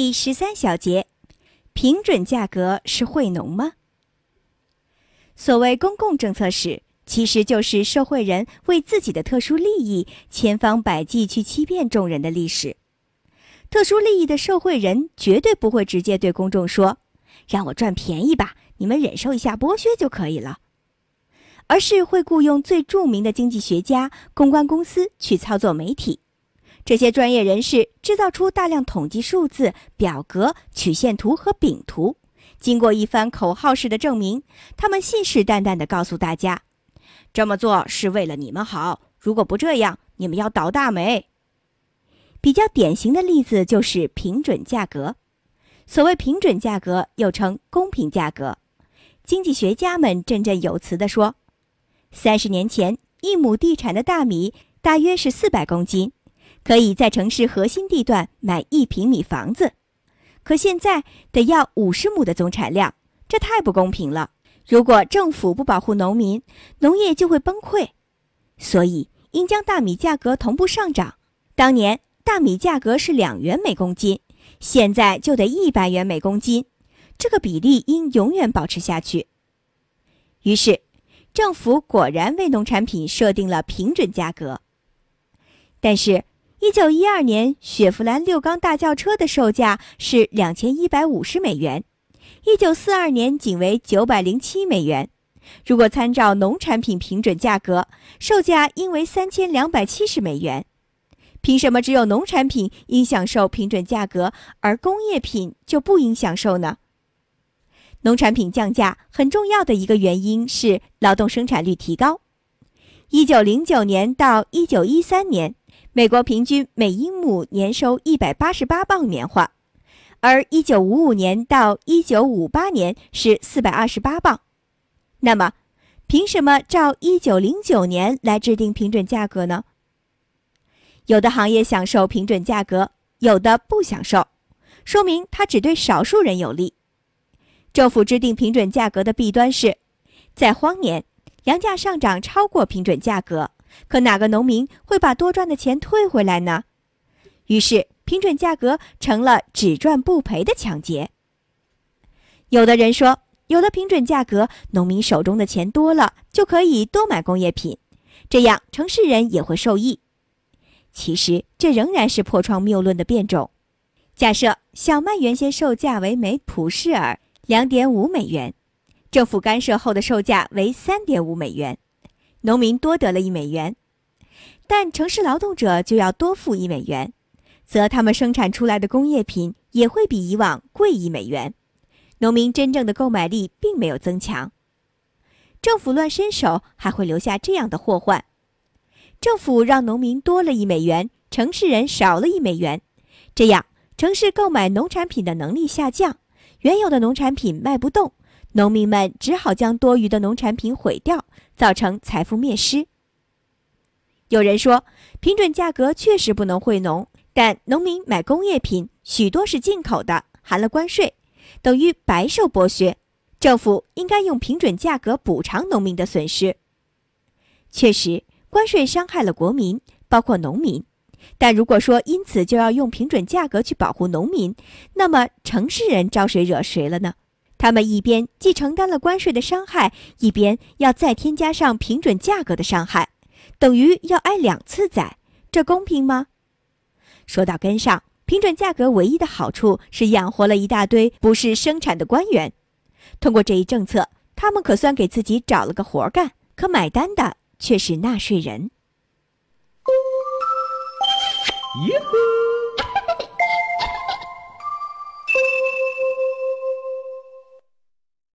第十三小节，平准价格是惠农吗？所谓公共政策史，其实就是社会人为自己的特殊利益千方百计去欺骗众人的历史。特殊利益的社会人绝对不会直接对公众说：“让我赚便宜吧，你们忍受一下剥削就可以了。”而是会雇佣最著名的经济学家、公关公司去操作媒体。这些专业人士制造出大量统计数字、表格、曲线图和饼图，经过一番口号式的证明，他们信誓旦旦地告诉大家：“这么做是为了你们好，如果不这样，你们要倒大霉。”比较典型的例子就是平准价格。所谓平准价格，又称公平价格。经济学家们振振有词地说：“三十年前，一亩地产的大米大约是四百公斤。”可以在城市核心地段买一平米房子，可现在得要五十亩的总产量，这太不公平了。如果政府不保护农民，农业就会崩溃。所以应将大米价格同步上涨。当年大米价格是两元每公斤，现在就得一百元每公斤，这个比例应永远保持下去。于是，政府果然为农产品设定了平准价格，但是。一九一二年，雪佛兰六缸大轿车的售价是两千一百五十美元；一九四二年，仅为九百零七美元。如果参照农产品平准价格，售价应为三千两百七十美元。凭什么只有农产品应享受平准价格，而工业品就不应享受呢？农产品降价很重要的一个原因是劳动生产率提高。一九零九年到一九一三年。美国平均每英亩年收一百八十八磅棉花，而一九五五年到一九五八年是四百二十八磅。那么，凭什么照一九零九年来制定平准价格呢？有的行业享受平准价格，有的不享受，说明它只对少数人有利。政府制定平准价格的弊端是，在荒年，粮价上涨超过平准价格。可哪个农民会把多赚的钱退回来呢？于是，平准价格成了只赚不赔的抢劫。有的人说，有了平准价格，农民手中的钱多了，就可以多买工业品，这样城市人也会受益。其实，这仍然是破窗谬论的变种。假设小麦原先售价为每普式两2.5美元，政府干涉后的售价为3.5美元。农民多得了一美元，但城市劳动者就要多付一美元，则他们生产出来的工业品也会比以往贵一美元。农民真正的购买力并没有增强，政府乱伸手还会留下这样的祸患。政府让农民多了一美元，城市人少了一美元，这样城市购买农产品的能力下降，原有的农产品卖不动。农民们只好将多余的农产品毁掉，造成财富灭失。有人说，平准价格确实不能惠农，但农民买工业品，许多是进口的，含了关税，等于白受剥削。政府应该用平准价格补偿农民的损失。确实，关税伤害了国民，包括农民。但如果说因此就要用平准价格去保护农民，那么城市人招谁惹谁了呢？他们一边既承担了关税的伤害，一边要再添加上平准价格的伤害，等于要挨两次宰，这公平吗？说到跟上平准价格，唯一的好处是养活了一大堆不是生产的官员。通过这一政策，他们可算给自己找了个活干，可买单的却是纳税人。